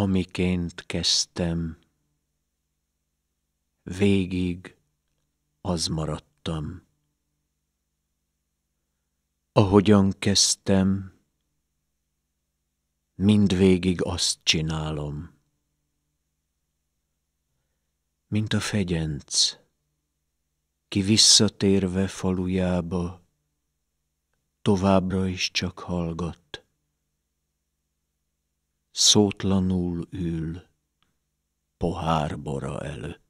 amiként kezdtem, végig az maradtam. Ahogyan kezdtem, mindvégig azt csinálom, mint a fegyenc, ki visszatérve falujába, továbbra is csak hallgat szótlanul ül pohárbora előtt.